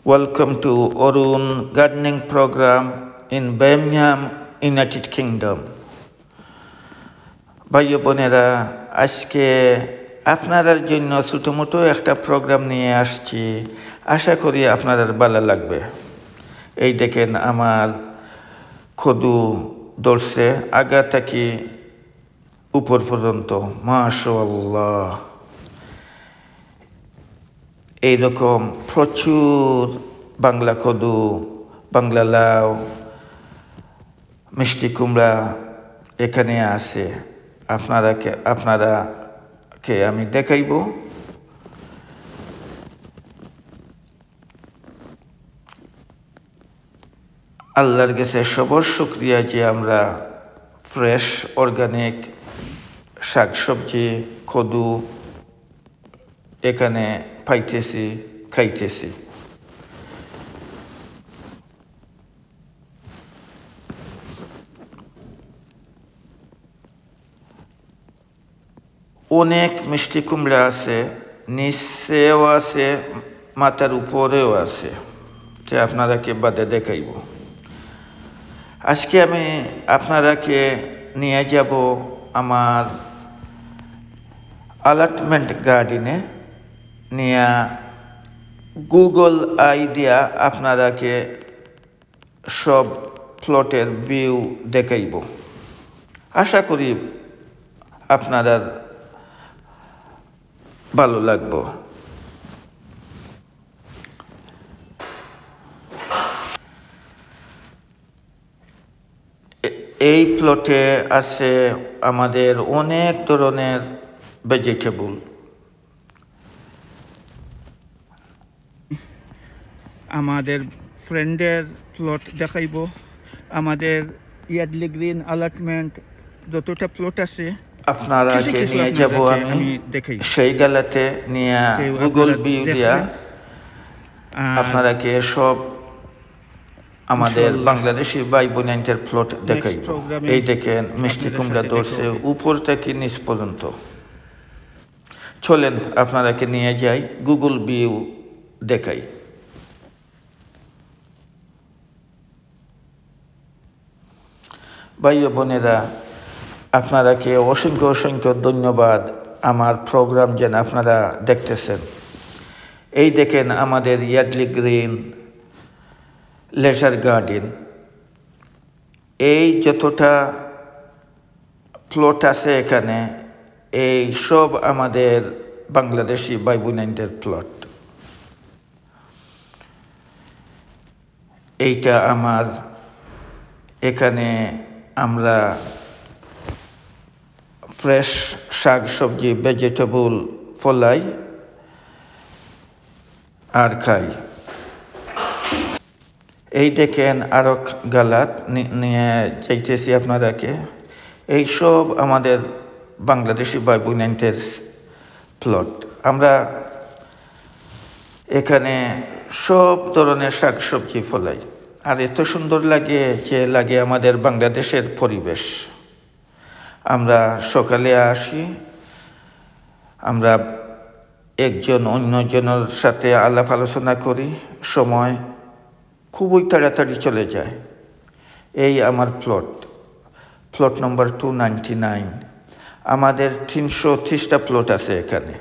Welcome to Orun Gardening Program in Birmingham, United Kingdom. ভাই বোনেরা আজকে আপনার জন্য ছোটোমোটো একটা প্রোগ্রাম নিয়ে আসছি আশা করি আপনার ভালো লাগবে এই দেখেন আমার খদু দর্শে আগা থাকি উপর পর্যন্ত মাশাল্লাহ এইরকম প্রচুর বাংলা কদু বাংলা লাউ মিষ্টি কুমড়া এখানে আসে আপনারাকে আপনারাকে আমি দেখাইব আল্লাহর কাছে সবর শুক্রিয়া যে আমরা ফ্রেশ অর্গানিক শাকসবজি কদু একনে পাইতেছি খাইতেছি অনেক মিষ্টি কুমড়া আছে নিছে আছে মাথার উপরে আছে যা আপনারা কিবাতে দেখাইবো আজকে আমি আপনারা কে নিয়ে যাব আমার অ্যালটমেন্ট গার্ডেনে নিয়ে গুগল আইডিয়া আপনারাকে সব প্লটের ভিউ দেখাইব আশা করি আপনারা ভালো লাগব এই প্লটে আছে আমাদের অনেক ধরনের ভেজিটেবল আমাদের ফ্রেন্ডের প্লট দেখাইব আমাদের ইয়ার্ডলি গ্রিন অ্যালাটমেন্ট যতটা প্লট আছে আপনারা যে নিয়ে যাব আমি দেখাই সেই গালাতে নিয়ে গুগল ভিউ দিয়া আপনারা সব আমাদের বাংলাদেশি ভাই বোনাইনটার প্লট দেখাই এই দেখেন মিষ্টি কুমড়া ধরছে উপর থেকে নিচ পর্যন্ত চলেন আপনারাকে নিয়ে যাই গুগল বিউ দেখাই ভাই বোনেরা আপনারাকে অসংখ্য অসংখ্য ধন্যবাদ আমার প্রোগ্রাম যেন আপনারা দেখতেছেন এই দেখেন আমাদের ইয়াডলি গ্রিন লেজার গার্ডেন এই যতটা প্লট আছে এখানে এই সব আমাদের বাংলাদেশি বাইবুনাইনদের প্লট এইটা আমার এখানে আমরা ফ্রেশ শাক সবজি ভেজিটেবল ফলাই আর খাই এই দেখেন আরও গালাত নিয়ে চাইতেছি আপনারাকে এইসব আমাদের বাংলাদেশি ভাই বোনেন্টের প্লট আমরা এখানে সব ধরনের শাকসবজি ফলাই আর এত সুন্দর লাগে যে লাগে আমাদের বাংলাদেশের পরিবেশ আমরা সকালে আসি আমরা একজন অন্যজনের সাথে আলাপ আলোচনা করি সময় খুবই তাড়াতাড়ি চলে যায় এই আমার plot plot number two ninety nine আমাদের তিনশো ত্রিশটা প্লট আছে এখানে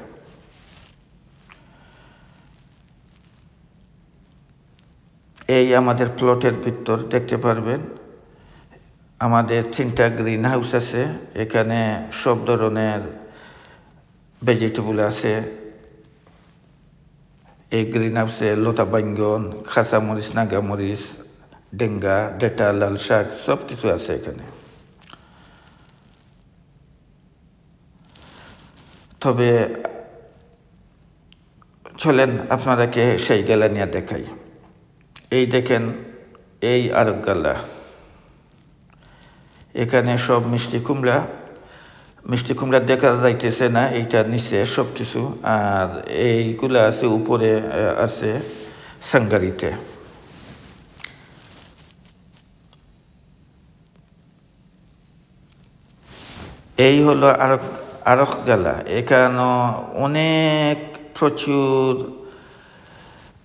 এই আমাদের প্লটের ভিতর দেখতে পারবেন আমাদের তিনটা গ্রিন হাউস আছে এখানে সব ধরনের ভেজিটেবল আছে এই গ্রিন হাউসে লতা বাঙ্গন নাগা মরিচ ডেঙ্গা ডেটা লাল শাক সব কিছু আছে এখানে তবে চলেন আপনারাকে সেই গেলা নিয়ে দেখাই এই দেখেন এই আরব এখানে সব মিষ্টি কুমড়া মিষ্টি কুমড়া দেখা যাইতেছে না এইটা নিচে সব কিছু আর এইগুলা আছে উপরে আছে সাঙ্গারিতে এই হলো আরক আরক গেলা এখানে অনেক প্রচুর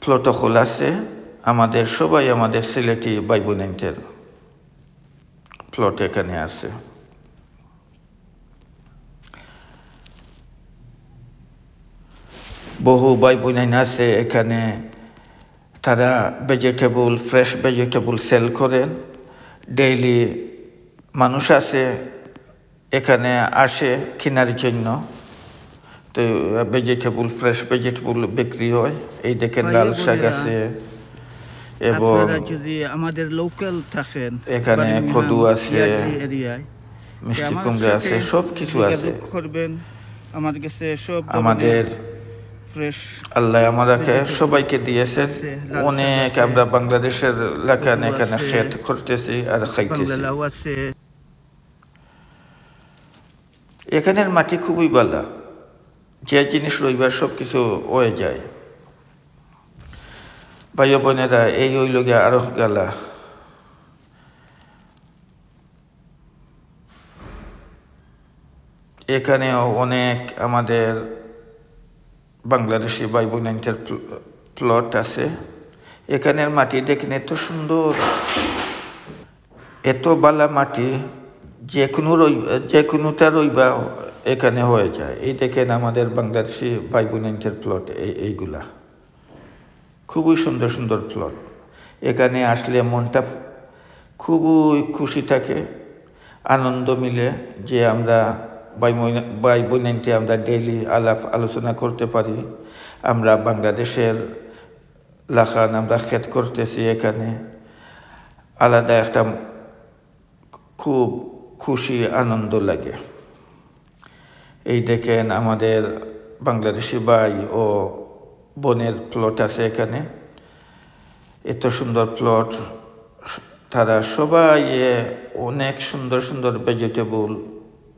প্লটকল আছে আমাদের সবাই আমাদের সিলেটি বাইবুনেন্টের প্লট এখানে আছে বহু বাইবুনেন আছে এখানে তারা ভেজিটেবল ফ্রেশ ভেজিটেবল সেল করেন ডেইলি মানুষ আছে এখানে আসে কেনার জন্য তো ভেজিটেবল ফ্রেশ ভেজিটেবল বিক্রি হয় এই দেখেন লাল শাক আছে এবং যদি আমাদের লোকাল থাকেন এখানে কদু মানে আছে মিষ্টি কুমড়া আছে সব কিছু আছে করবেন আমার কাছে সব আমাদের আল্লাহ আমাদেরকে সবাইকে দিয়েছেন অনেক আমরা বাংলাদেশের এখানে খেত করতেছি আর খাইতেছি এখানের মাটি খুবই ভালো যে জিনিস রইবার সব কিছু হয়ে যায় ভাই বোনেরা এই হইল লোক আরো গেল এখানেও অনেক আমাদের বাংলাদেশি ভাই বোনের প্লট আছে এখানের মাটি দেখেন এত সুন্দর এত বালা মাটি যে কোনো যে কোনোটা রইবা এখানে হয়ে যায় এই দেখেন আমাদের বাংলাদেশি ভাই বোনের প্লট এইগুলা খুবই সুন্দর সুন্দর প্লট এখানে আসলে মনটা খুবই খুশি থাকে আনন্দ মিলে যে আমরা বাই বাই আমরা ডেইলি আলাপ আলোচনা করতে পারি আমরা বাংলাদেশের লাখান আমরা খেত করতেছি এখানে আলাদা একটা খুব খুশি আনন্দ লাগে এই দেখেন আমাদের বাংলাদেশি বাই ও বনের প্লট আছে এখানে এত সুন্দর প্লট তারা সবাই অনেক সুন্দর সুন্দর ভেজিটেবল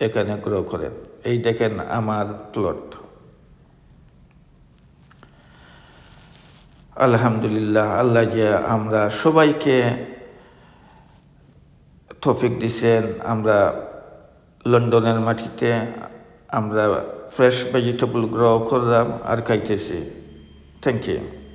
এখানে গ্রো করেন এই দেখেন আমার প্লট আলহামদুলিল্লাহ আল্লাহ যে আমরা সবাইকে তফিক দিছেন আমরা লন্ডনের মাটিতে আমরা ফ্রেশ ভেজিটেবল গ্রো করলাম আর খাইতেছি Thank you.